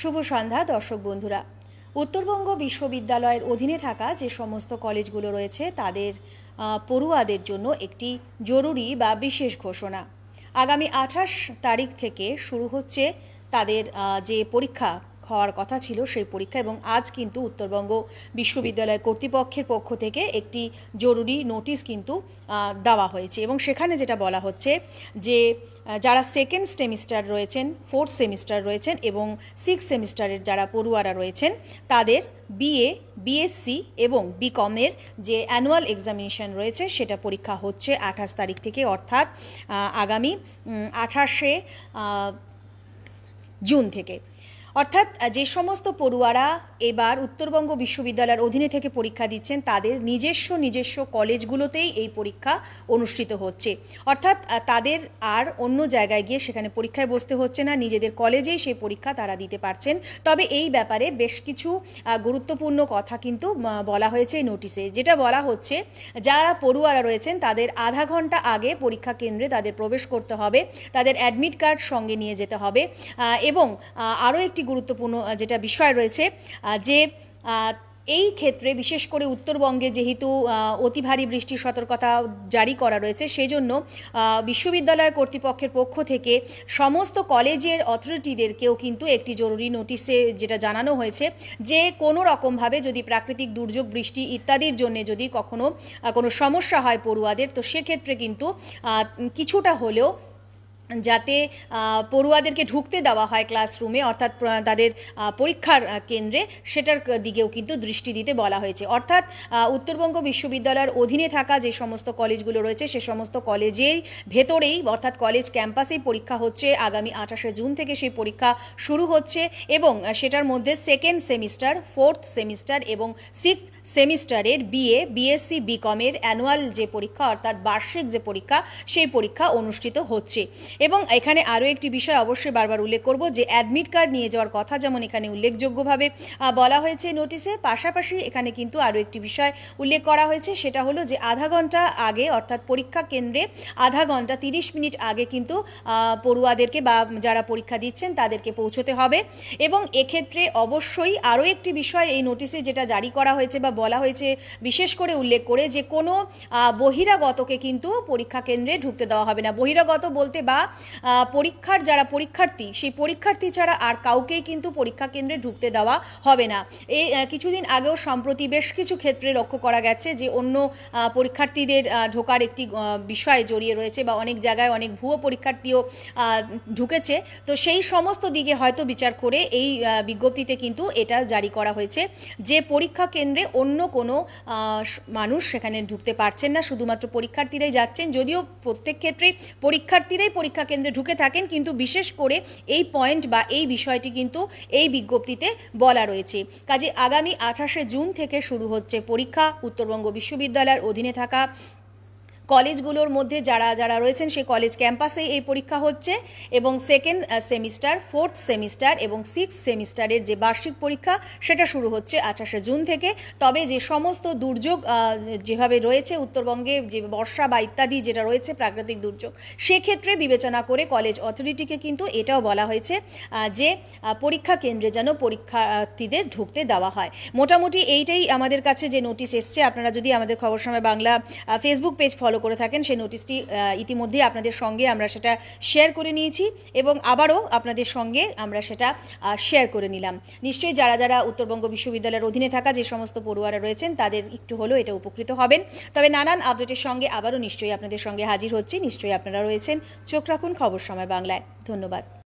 শুভ সন্ধ্যা দর্শক বন্ধুরা উত্তরবঙ্গ বিশ্ববিদ্যালয়ের অধীনে থাকা যে সমস্ত কলেজগুলো রয়েছে তাদের পড়ুয়াদের জন্য একটি জরুরি বা বিশেষ ঘোষণা আগামী আঠাশ তারিখ থেকে শুরু হচ্ছে তাদের যে পরীক্ষা হওয়ার কথা ছিল সেই পরীক্ষা এবং আজ কিন্তু উত্তরবঙ্গ বিশ্ববিদ্যালয় কর্তৃপক্ষের পক্ষ থেকে একটি জরুরি নোটিশ কিন্তু দেওয়া হয়েছে এবং সেখানে যেটা বলা হচ্ছে যে যারা সেকেন্ড সেমিস্টার রয়েছেন ফোর্থ সেমিস্টার রয়েছেন এবং সিক্স সেমিস্টারের যারা পড়ুয়ারা রয়েছেন তাদের বিএ বিএসসি এবং বিকমের যে অ্যানুয়াল এক্সামিনেশন রয়েছে সেটা পরীক্ষা হচ্ছে আঠাশ তারিখ থেকে অর্থাৎ আগামী আঠাশে জুন থেকে অর্থাৎ যে সমস্ত পড়ুয়ারা এবার উত্তরবঙ্গ বিশ্ববিদ্যালয়ের অধীনে থেকে পরীক্ষা দিচ্ছেন তাদের নিজস্ব নিজস্ব কলেজগুলোতেই এই পরীক্ষা অনুষ্ঠিত হচ্ছে অর্থাৎ তাদের আর অন্য জায়গায় গিয়ে সেখানে পরীক্ষায় বসতে হচ্ছে না নিজেদের কলেজেই সেই পরীক্ষা তারা দিতে পারছেন তবে এই ব্যাপারে বেশ কিছু গুরুত্বপূর্ণ কথা কিন্তু বলা হয়েছে এই নোটিশে যেটা বলা হচ্ছে যারা পড়ুয়ারা রয়েছেন তাদের আধা ঘন্টা আগে পরীক্ষা কেন্দ্রে তাদের প্রবেশ করতে হবে তাদের অ্যাডমিট কার্ড সঙ্গে নিয়ে যেতে হবে এবং আরও একটি গুরুত্বপূর্ণ যেটা বিষয় রয়েছে যে এই ক্ষেত্রে বিশেষ করে উত্তরবঙ্গে যেহেতু অতি ভারী বৃষ্টির সতর্কতা জারি করা রয়েছে সেজন্য বিশ্ববিদ্যালয়ের কর্তৃপক্ষের পক্ষ থেকে সমস্ত কলেজের অথরিটিদেরকেও কিন্তু একটি জরুরি নোটিশে যেটা জানানো হয়েছে যে কোনো রকমভাবে যদি প্রাকৃতিক দুর্যোগ বৃষ্টি ইত্যাদির জন্য যদি কখনো কোনো সমস্যা হয় পড়ুয়াদের তো সেক্ষেত্রে কিন্তু কিছুটা হলেও যাতে পড়ুয়াদেরকে ঢুকতে দেওয়া হয় ক্লাসরুমে অর্থাৎ তাদের পরীক্ষার কেন্দ্রে সেটার দিকেও কিন্তু দৃষ্টি দিতে বলা হয়েছে অর্থাৎ উত্তরবঙ্গ বিশ্ববিদ্যালয়ের অধীনে থাকা যে সমস্ত কলেজগুলো রয়েছে সে সমস্ত কলেজের ভেতরেই অর্থাৎ কলেজ ক্যাম্পাসেই পরীক্ষা হচ্ছে আগামী আঠাশে জুন থেকে সেই পরীক্ষা শুরু হচ্ছে এবং সেটার মধ্যে সেকেন্ড সেমিস্টার ফোর্থ সেমিস্টার এবং সিক্স সেমিস্টারের বিএ বিএসসি বিকমের অ্যানুয়াল যে পরীক্ষা অর্থাৎ বার্ষিক যে পরীক্ষা সেই পরীক্ষা অনুষ্ঠিত হচ্ছে এবং এখানে আরও একটি বিষয় অবশ্যই বারবার উল্লেখ করব যে অ্যাডমিট কার্ড নিয়ে যাওয়ার কথা যেমন এখানে উল্লেখযোগ্যভাবে বলা হয়েছে নোটিশে পাশাপাশি এখানে কিন্তু আরও একটি বিষয় উল্লেখ করা হয়েছে সেটা হলো যে আধা ঘন্টা আগে অর্থাৎ পরীক্ষা কেন্দ্রে আধা ঘন্টা তিরিশ মিনিট আগে কিন্তু পড়ুয়াদেরকে বা যারা পরীক্ষা দিচ্ছেন তাদেরকে পৌঁছতে হবে এবং এক্ষেত্রে অবশ্যই আরও একটি বিষয় এই নোটিশে যেটা জারি করা হয়েছে বা বলা হয়েছে বিশেষ করে উল্লেখ করে যে কোনো বহিরাগতকে কিন্তু পরীক্ষা কেন্দ্রে ঢুকতে দেওয়া হবে না বহিরাগত বলতে বা পরীক্ষার যারা পরীক্ষার্থী সেই পরীক্ষার্থী ছাড়া আর কাউকেই কিন্তু পরীক্ষা কেন্দ্রে ঢুকতে দেওয়া হবে না এই কিছুদিন আগেও সম্প্রতি বেশ কিছু ক্ষেত্রে লক্ষ্য করা গেছে যে অন্য পরীক্ষার্থীদের ঢোকার একটি বিষয় জড়িয়ে রয়েছে বা অনেক জায়গায় অনেক ভুয়ো পরীক্ষার্থীও ঢুকেছে তো সেই সমস্ত দিকে হয়তো বিচার করে এই বিজ্ঞপ্তিতে কিন্তু এটা জারি করা হয়েছে যে পরীক্ষা কেন্দ্রে অন্য কোনো মানুষ সেখানে ঢুকতে পারছেন না শুধুমাত্র পরীক্ষার্থীরাই যাচ্ছেন যদিও প্রত্যেক ক্ষেত্রে পরীক্ষার্থীরাই পরীক্ষা কেন্দ্রে ঢুকে থাকেন কিন্তু বিশেষ করে এই পয়েন্ট বা এই বিষয়টি কিন্তু এই বিজ্ঞপ্তিতে বলা রয়েছে কাজে আগামী আঠাশে জুন থেকে শুরু হচ্ছে পরীক্ষা উত্তরবঙ্গ বিশ্ববিদ্যালয়ের অধীনে থাকা কলেজগুলোর মধ্যে যারা যারা রয়েছেন সেই কলেজ ক্যাম্পাসে এই পরীক্ষা হচ্ছে এবং সেকেন্ড সেমিস্টার ফোর্থ সেমিস্টার এবং সিক্স সেমিস্টারের যে বার্ষিক পরীক্ষা সেটা শুরু হচ্ছে আঠাশে জুন থেকে তবে যে সমস্ত দুর্যোগ যেভাবে রয়েছে উত্তরবঙ্গে যে বর্ষা বা ইত্যাদি যেটা রয়েছে প্রাকৃতিক দুর্যোগ সেক্ষেত্রে বিবেচনা করে কলেজ অথরিটিকে কিন্তু এটাও বলা হয়েছে যে পরীক্ষা কেন্দ্রে যেন পরীক্ষার্থীদের ঢুকতে দেওয়া হয় মোটামুটি এইটাই আমাদের কাছে যে নোটিশ এসছে আপনারা যদি আমাদের Khobor Somoy Bangla Facebook page follow follow করে থাকেন সেই নোটিশটি ইতিমধ্যে আপনাদের সঙ্গে আমরা সেটা শেয়ার করে নিয়েছি এবং আবারও আপনাদের সঙ্গে আমরা সেটা শেয়ার করে নিলাম নিশ্চয়ই যারা যারা উত্তরবঙ্গ বিশ্ববিদ্যালয়ের অধীনে থাকা যে সমস্ত পড়ুয়ারা রয়েছেন তাদের একটু হলেও এটা উপকৃত হবেন তবে নানান আপডেটের সঙ্গে আবারও নিশ্চয়ই আপনাদের সঙ্গে হাজির হচ্ছি নিশ্চয়ই আপনারা রয়েছেন চোখ রাখুন খবর সময় বাংলায় ধন্যবাদ